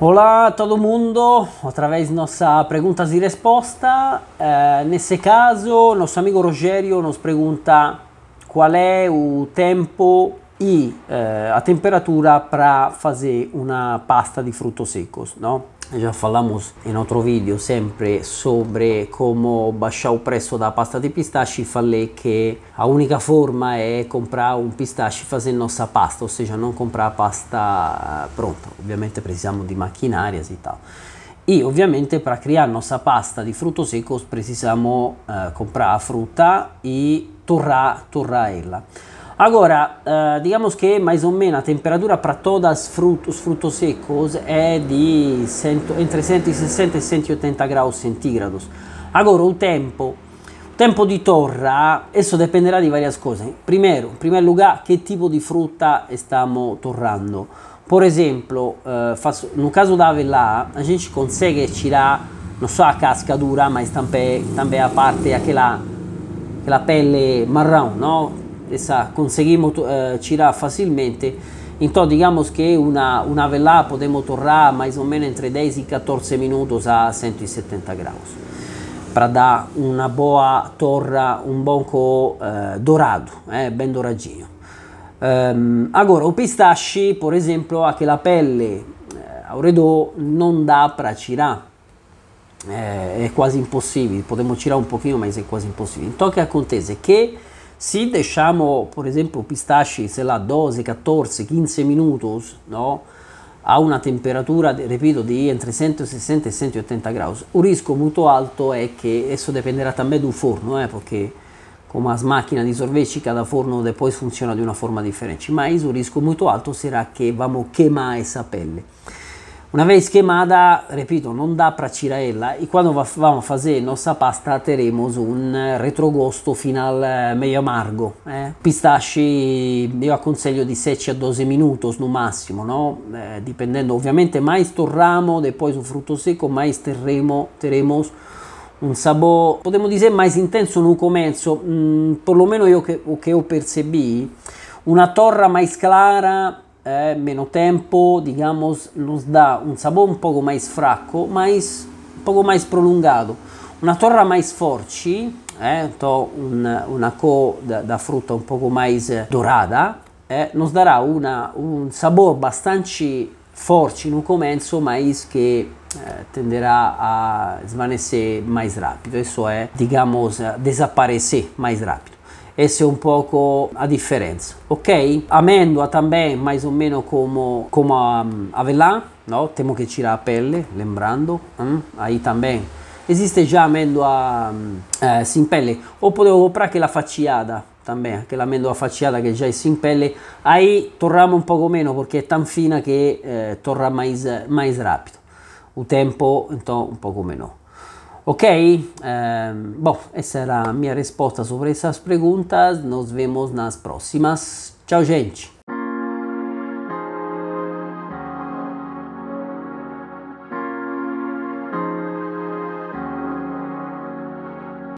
Olá todo mundo, através nossa perguntas e resposta. Eh, nesse caso, nosso amigo Rogério nos pergunta qual é o tempo e eh, a temperatura para fazer uma pasta de frutos secos, não? já falamos em outro vídeo sempre sobre como baixar o preço da pasta de pistache e falei que a única forma é comprar um pistache fazendo nossa pasta, ou seja, não comprar pasta pronta. Obviamente precisamos de maquinárias e tal. E ovviamente per creare la nostra pasta di frutto secco precisiamo uh, eh, comprar a fruta e torrar, torrar Agora, eh, digamos que mais o meno la temperatura per tutto os frutos, secco è di de entre 160 e 180 gradi centígrados. Agora, il tempo. O tempo de torra, isso dependerá de várias coisas. Primeiro, em primeiro lugar, que tipo di frutta stiamo torrando. Por esempio, eh, faço, no caso da la gente consegue tirar, non so, a casca dura, mas também, também a parte, la, aquela pele marrom, não? esa conseguimos uh, eh, tirar facilmente. Então, digamos que uma, uma vela podemos torrar mais ou menos entre 10 e 14 minutos a 170 graus para dar uma boa torra, um bom co uh, eh, dourado, eh, ben douradinho. Um, ehm, agora, o pistache, por exemplo, ha che la pelle uh, eh, ao redor não dá para tirar. É, é quase impossível. Podemos tirar um pouquinho, mas é quase impossível. Então, o que acontece? Que se lasciamo, per esempio, pistacci, se la dose 14, 15 minuti, no? a una temperatura, ripeto, di entre 160 e 180 gradi, un rischio molto alto è che adesso dipenderà anche dal forno, eh, perché come la macchina di sorvecci, cada forno poi funziona di una forma differente, ma il rischio molto alto sarà che vamo a quemare questa pelle. Una vez quemada, repito, non dà para tirarla e quando a fare la nostra pasta teremos un eh, retrogosto fino al eh, meglio amargo. Eh? Pistaci io consiglio di 6 a 12 minuti no massimo, no? Eh, dipendendo ovviamente mai mais e poi su frutto secco, mai sterremo, teremo un sabor, potremmo dire mais intenso no começo, mm, perlomeno io che, che ho percepito, una torra mais clara eh, meno tempo, digamos, nos dà un sabor un poco mais fraco, mais, un poco mais prolungato. Una torra mais forte, eh, un, una cor da, da, frutta un poco mais dorata, eh, nos dará un um sabor bastante forte un começo, mais che eh, tenderà a esvanecer mais rapido, isso è, digamos, desaparecer mais rapido esse un poco a differenza, ok? Amendoa também, mais o meno como, como a, ¿no? Temo que tira mm? a pelle, lembrando, ¿eh? ahí también. Existe já amêndoa eh, sem pele. Ou poder comprar aquela fatiada também, aquela amêndoa fatiada que já é sem pele. Aí torrama um pouco menos, porque é tão fina che eh, torra mais, mais rápido. O tempo, então, um pouco menor. Ok, um, ehm, bom, essa era a minha resposta sobre essas perguntas. Nos vemos nas próximas. Tchau, gente!